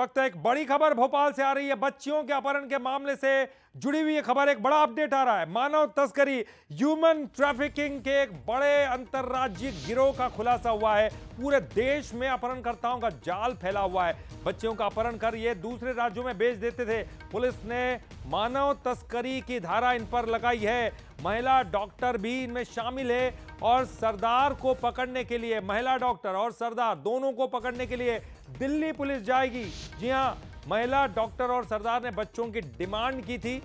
वक्त एक बड़ी खबर भोपाल से आ रही है बच्चियों के अपहरण के मामले से जुड़ी हुई खबर एक बड़ा अपडेट आ रहा है मानव तस्करी ह्यूमन ट्रैफिकिंग के एक बड़े अंतर्राज्यीय गिरोह का खुलासा हुआ है पूरे देश में अपहरणकर्ताओं का जाल फैला हुआ है बच्चियों का अपहरण कर ये दूसरे राज्यों में बेच देते थे पुलिस ने मानव तस्करी की धारा इन पर लगाई है महिला डॉक्टर भी इनमें शामिल है और सरदार को पकड़ने के लिए महिला डॉक्टर और सरदार दोनों को पकड़ने के लिए दिल्ली पुलिस जाएगी जी हां महिला डॉक्टर और सरदार ने बच्चों की डिमांड की थी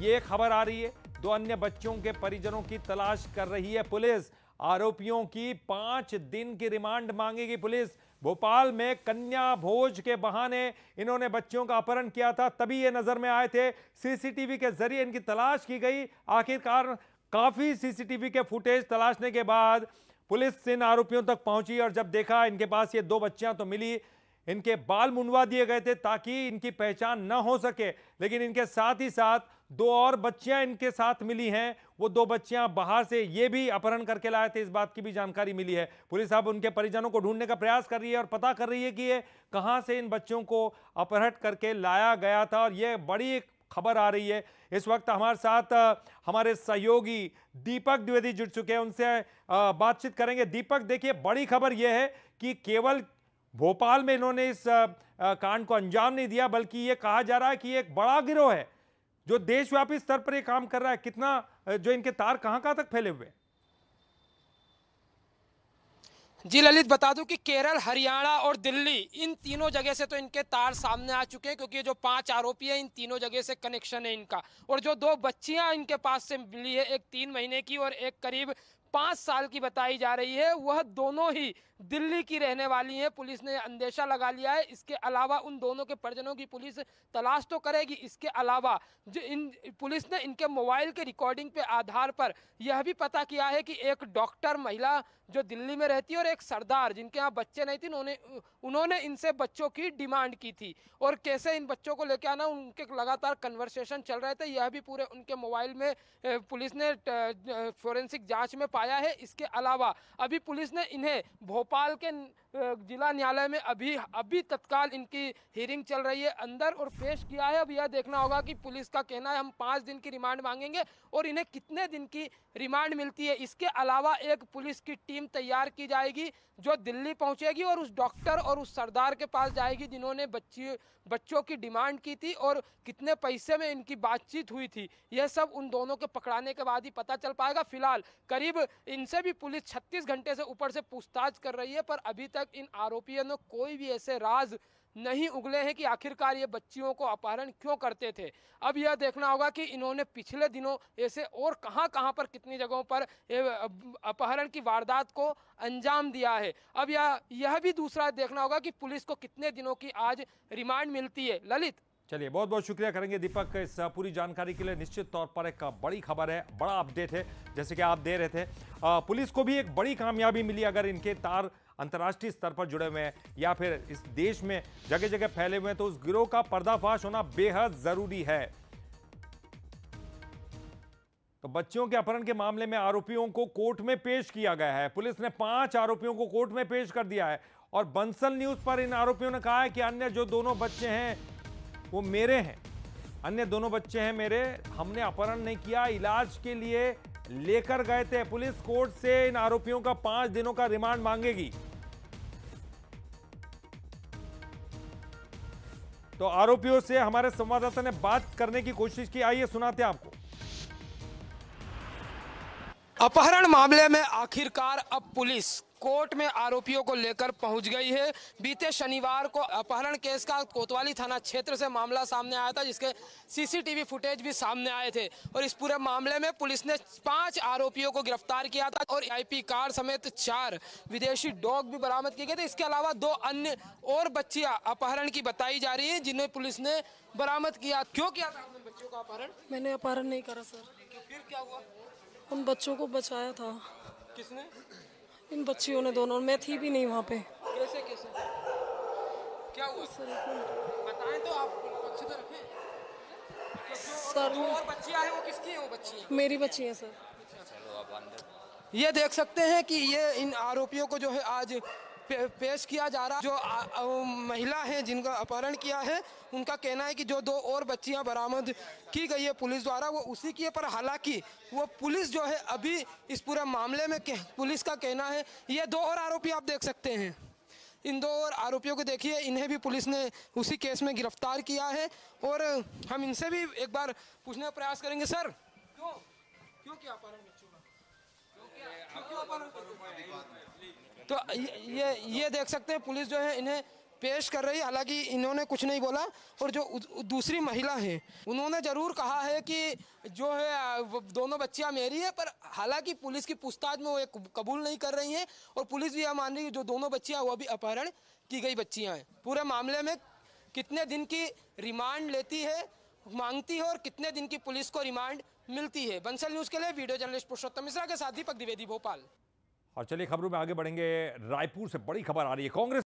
ये खबर आ रही है दो अन्य बच्चों के परिजनों की तलाश कर रही है पुलिस आरोपियों की पांच दिन की रिमांड मांगेगी पुलिस भोपाल में कन्या भोज के बहाने इन्होंने बच्चियों का अपहरण किया था तभी ये नजर में आए थे सीसीटीवी के जरिए इनकी तलाश की गई आखिरकार काफी सीसीटीवी के फुटेज तलाशने के बाद पुलिस इन आरोपियों तक पहुंची और जब देखा इनके पास ये दो बच्चियां तो मिली इनके बाल मुंडवा दिए गए थे ताकि इनकी पहचान न हो सके लेकिन इनके साथ ही साथ दो और बच्चियां इनके साथ मिली हैं वो दो बच्चियां बाहर से ये भी अपहरण करके लाए थे इस बात की भी जानकारी मिली है पुलिस अब उनके परिजनों को ढूंढने का प्रयास कर रही है और पता कर रही है कि ये कहाँ से इन बच्चों को अपहरण करके लाया गया था और ये बड़ी खबर आ रही है इस वक्त हमारे साथ हमारे सहयोगी दीपक द्विवेदी जुड़ चुके हैं उनसे बातचीत करेंगे दीपक देखिए बड़ी खबर यह है कि केवल भोपाल में इन्होंने इस कांड को अंजाम नहीं दिया बल्कि ये कहा जा रहा है कि एक बड़ा गिरोह है जो देशव्यापी स्तर पर ये काम कर रहा है कितना जो इनके तार कहां कहां तक फैले हुए हैं जी ललित बता दूं कि केरल हरियाणा और दिल्ली इन तीनों जगह से तो इनके तार सामने आ चुके हैं क्योंकि जो पांच आरोपी हैं इन तीनों जगह से कनेक्शन है इनका और जो दो बच्चियां इनके पास से मिली है एक तीन महीने की और एक करीब पाँच साल की बताई जा रही है वह दोनों ही दिल्ली की रहने वाली हैं पुलिस ने अंदेशा लगा लिया है इसके अलावा उन दोनों के परिजनों की पुलिस तलाश तो करेगी इसके अलावा जो इन पुलिस ने इनके मोबाइल के रिकॉर्डिंग के आधार पर यह भी पता किया है कि एक डॉक्टर महिला जो दिल्ली में रहती है और एक सरदार जिनके यहाँ बच्चे नहीं थे उन्होंने उन्होंने इनसे बच्चों की डिमांड की थी और कैसे इन बच्चों को लेकर आना उनके लगातार कन्वर्सेशन चल रहे थे यह भी पूरे उनके मोबाइल में पुलिस ने फोरेंसिक जाँच में पाया है इसके अलावा अभी पुलिस ने इन्हें भोपाल के जिला न्यायालय में अभी अभी तत्काल इनकी हियरिंग चल रही है अंदर और पेश किया है अब यह देखना होगा कि पुलिस का कहना है हम पाँच दिन की रिमांड मांगेंगे और इन्हें कितने दिन की रिमांड मिलती है इसके अलावा एक पुलिस की टीम तैयार की जाएगी जो दिल्ली पहुंचेगी और उस डॉक्टर और उस सरदार के पास जाएगी जिन्होंने बच्ची बच्चों की डिमांड की थी और कितने पैसे में इनकी बातचीत हुई थी यह सब उन दोनों के पकड़ाने के बाद ही पता चल पाएगा फिलहाल करीब इनसे भी पुलिस 36 घंटे से ऊपर से पूछताछ कर रही है पर अभी तक इन आरोपियों ने कोई भी ऐसे राज नहीं उगले हैं कि आखिरकार ये बच्चियों को अपहरण क्यों करते थे अब यह देखना होगा कि इन्होंने पिछले दिनों ऐसे और कहां कहां पर कितनी जगहों पर अपहरण की वारदात को अंजाम दिया है अब यह यह भी दूसरा देखना होगा कि पुलिस को कितने दिनों की आज रिमांड मिलती है ललित चलिए बहुत बहुत शुक्रिया करेंगे दीपक इस पूरी जानकारी के लिए निश्चित तौर पर एक बड़ी खबर है बड़ा अपडेट है जैसे कि आप दे रहे थे पुलिस को भी एक बड़ी कामयाबी मिली अगर इनके तार अंतर्राष्ट्रीय स्तर पर जुड़े हुए हैं या फिर इस देश में जगह जगह फैले हुए हैं तो उस गिरोह का पर्दाफाश होना बेहद जरूरी है तो बच्चियों के अपहरण के मामले में आरोपियों को कोर्ट में पेश किया गया है पुलिस ने पांच आरोपियों को कोर्ट में पेश कर दिया है और बंसल न्यूज पर इन आरोपियों ने कहा है कि अन्य जो दोनों बच्चे हैं वो मेरे हैं अन्य दोनों बच्चे हैं मेरे हमने अपहरण नहीं किया इलाज के लिए लेकर गए थे पुलिस कोर्ट से इन आरोपियों का पांच दिनों का रिमांड मांगेगी तो आरोपियों से हमारे संवाददाता ने बात करने की कोशिश की आइए सुनाते हैं आपको अपहरण मामले में आखिरकार अब पुलिस कोर्ट में आरोपियों को लेकर पहुंच गई है बीते शनिवार को अपहरण केस का कोतवाली थाना क्षेत्र से मामला सामने आया था जिसके सीसीटीवी फुटेज भी सामने आए थे और इस पूरे मामले में पुलिस ने पांच आरोपियों को गिरफ्तार किया था और आईपी कार समेत चार विदेशी डॉग भी बरामद किए गए थे इसके अलावा दो अन्य और बच्चिया अपहरण की बताई जा रही है जिन्हें पुलिस ने बरामद किया क्यों किया था आपने बच्चों का अपहरण मैंने अपहरण नहीं करा सर फिर क्या हुआ उन बच्चों को बचाया था किसने इन बच्चियों ने दोनों मैं थी भी नहीं वहाँ पे कैसे कैसे क्या हुआ बताएं तो आप बच्चे तो रखें मतलब सर और वो किसकी वो मेरी बच्ची है सर ये देख सकते हैं कि ये इन आरोपियों को जो है आज पे, पेश किया जा रहा जो आ, आ, महिला हैं जिनका अपहरण किया है उनका कहना है कि जो दो और बच्चियां बरामद की गई है पुलिस द्वारा वो उसी की पर हालांकि वो पुलिस जो है अभी इस पूरे मामले में पुलिस का कहना है ये दो और आरोपी आप देख सकते हैं इन दो और आरोपियों को देखिए इन्हें भी पुलिस ने उसी केस में गिरफ्तार किया है और हम इनसे भी एक बार पूछने का प्रयास करेंगे सर क्यों क्यों क्या अपहरण बच्चों का क्यों क्या अपहरण तो ये ये देख सकते हैं पुलिस जो है इन्हें पेश कर रही हालांकि इन्होंने कुछ नहीं बोला और जो दूसरी महिला है उन्होंने ज़रूर कहा है कि जो है दोनों बच्चियां मेरी है पर हालांकि पुलिस की पूछताछ में वो कबूल नहीं कर रही हैं और पुलिस भी यह मान रही है जो दोनों बच्चियां वो भी अपहरण की गई बच्चियां हैं पूरे मामले में कितने दिन की रिमांड लेती है मांगती है और कितने दिन की पुलिस को रिमांड मिलती है बंसल न्यूज़ के लिए वीडियो जर्नलिस्ट पुरुषोत्तम मिश्रा के साथ दीपक द्विवेदी भोपाल और चलिए खबरों में आगे बढ़ेंगे रायपुर से बड़ी खबर आ रही है कांग्रेस